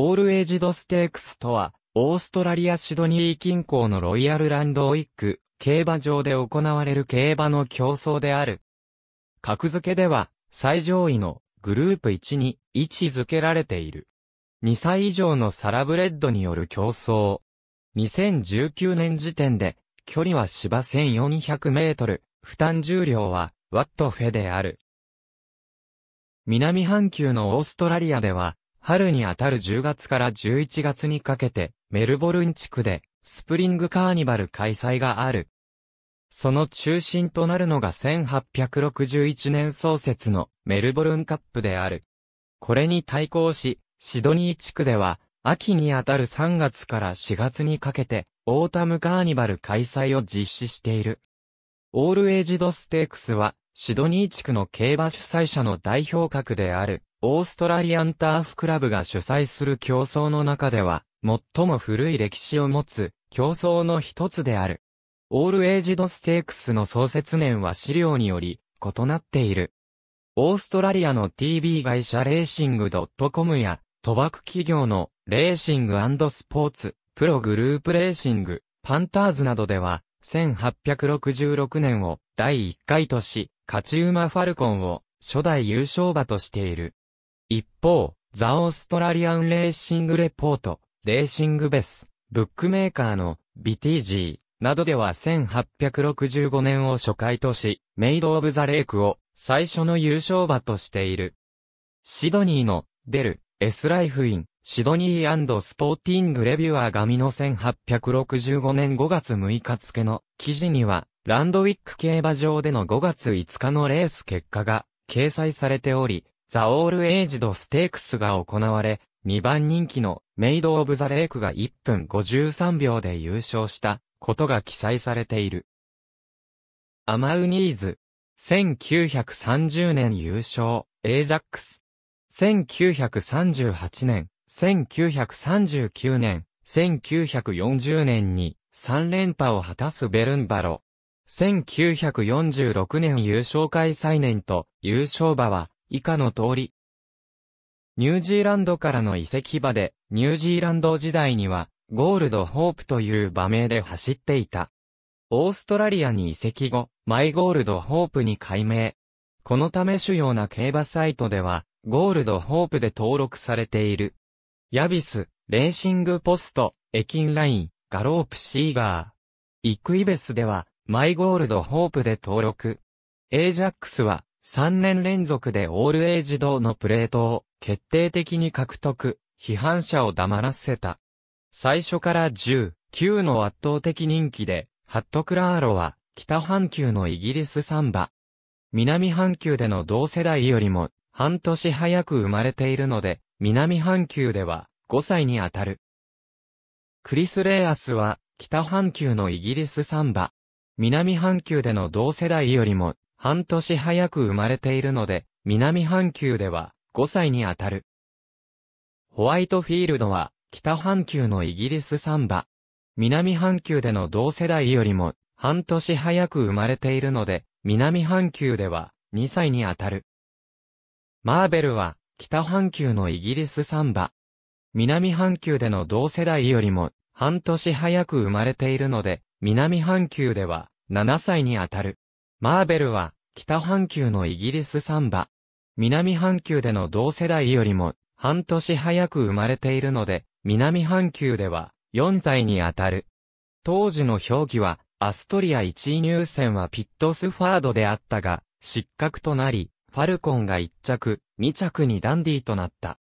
オールエイジドステークスとは、オーストラリアシドニー近郊のロイヤルランドウィック、競馬場で行われる競馬の競争である。格付けでは、最上位のグループ1に位置付けられている。2歳以上のサラブレッドによる競争。2019年時点で、距離は芝1400メートル、負担重量は、ワットフェである。南半球のオーストラリアでは、春にあたる10月から11月にかけて、メルボルン地区で、スプリングカーニバル開催がある。その中心となるのが1861年創設のメルボルンカップである。これに対抗し、シドニー地区では、秋にあたる3月から4月にかけて、オータムカーニバル開催を実施している。オールエイジドステークスは、シドニー地区の競馬主催者の代表格である。オーストラリアンターフクラブが主催する競争の中では、最も古い歴史を持つ競争の一つである。オールエイジドステークスの創設年は資料により異なっている。オーストラリアの TV 会社レーシング .com や賭博企業のレーシングスポーツ、プログループレーシング、パンターズなどでは、1866年を第1回とし、勝ち馬ファルコンを初代優勝馬としている。一方、ザ・オーストラリアン・レーシング・レポート、レーシング・ベス、ブックメーカーの BTG などでは1865年を初回とし、メイド・オブ・ザ・レイクを最初の優勝馬としている。シドニーのデル、S ライフイン、シドニースポーティングレビュアーミの1865年5月6日付の記事には、ランドウィック競馬場での5月5日のレース結果が掲載されており、ザ・オール・エイジド・ステークスが行われ、2番人気のメイド・オブ・ザ・レイクが1分53秒で優勝したことが記載されている。アマウニーズ、1930年優勝、エイジャックス。1938年、1939年、1940年に3連覇を果たすベルンバロ。1946年優勝開催年と優勝馬は以下の通り。ニュージーランドからの移籍場で、ニュージーランド時代には、ゴールドホープという場名で走っていた。オーストラリアに移籍後、マイゴールドホープに改名。このため主要な競馬サイトでは、ゴールドホープで登録されている。ヤビス、レーシングポスト、エキンライン、ガロープシーガー。イクイベスでは、マイゴールドホープで登録。エイジャックスは、3年連続でオールエイジ堂のプレートを決定的に獲得、批判者を黙らせた。最初から10、9の圧倒的人気で、ハットクラーロは北半球のイギリスサンバ。南半球での同世代よりも半年早く生まれているので、南半球では5歳にあたる。クリス・レイアスは北半球のイギリスサンバ。南半球での同世代よりも半年早く生まれているので、南半球では5歳にあたる。ホワイトフィールドは北半球のイギリスサンバ。南半球での同世代よりも半年早く生まれているので、南半球では2歳にあたる。マーベルは北半球のイギリスサンバ。南半球での同世代よりも半年早く生まれているので、南半球では7歳にあたる。マーベルは、北半球のイギリスサンバ。南半球での同世代よりも、半年早く生まれているので、南半球では、4歳にあたる。当時の表記は、アストリア1位入選はピットスファードであったが、失格となり、ファルコンが1着、2着にダンディとなった。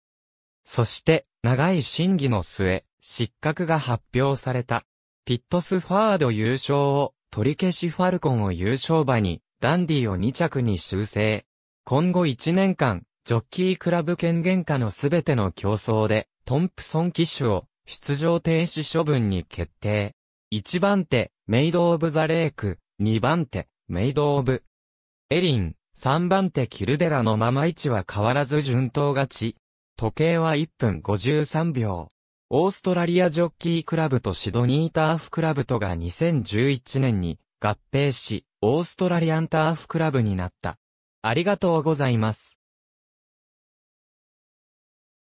そして、長い審議の末、失格が発表された。ピットスファード優勝を取り消しファルコンを優勝馬に、ダンディを2着に修正。今後1年間、ジョッキークラブ権限下のすべての競争で、トンプソン騎手を出場停止処分に決定。1番手、メイド・オブ・ザ・レーク、2番手、メイド・オブ・エリン、3番手キルデラのまま位置は変わらず順当勝ち。時計は1分53秒。オーストラリアジョッキークラブとシドニーターフクラブとが2011年に合併し、オーストラリアンターフクラブになった。ありがとうございます。